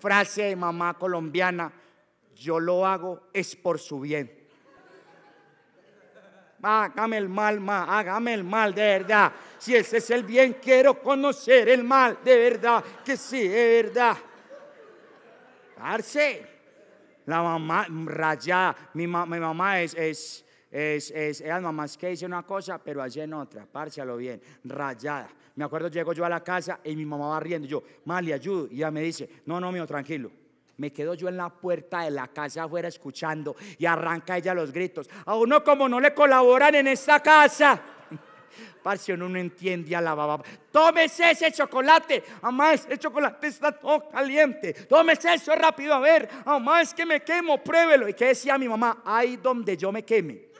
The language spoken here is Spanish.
Frase de mamá colombiana, yo lo hago es por su bien. Hágame el mal, ma, hágame el mal de verdad. Si ese es el bien, quiero conocer el mal de verdad, que sí, es verdad. Arce, la mamá rayada, mi, mamá es es, es, mamá mamás que dice una cosa, pero allí en otra, párcialo bien, rayada. Me acuerdo, llego yo a la casa y mi mamá va riendo, yo, mal, le ayudo, y ella me dice, no, no, mío, tranquilo. Me quedo yo en la puerta de la casa afuera escuchando y arranca ella los gritos. A uno como no le colaboran en esta casa. Parce, uno no entiende a la baba. Tómese ese chocolate. Amá, ese chocolate está todo caliente. Tómese eso rápido. A ver, amá, es que me quemo, pruébelo. ¿Y que decía mi mamá? Ahí donde yo me queme.